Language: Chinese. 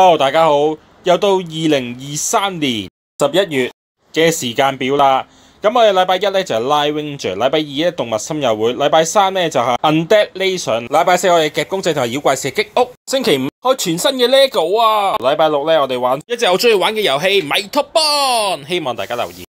Hello，大家好，又到二零二三年十一月嘅时间表啦。咁我哋礼拜一咧就系《Lie Winter》，礼拜二咧动物心友会，礼拜三咧就系《Under l t i o n 礼拜四我哋夹公仔同妖怪射击屋，星期五开全新嘅 LEGO 啊，礼拜六咧我哋玩一直我中意玩嘅游戏米托邦，希望大家留意。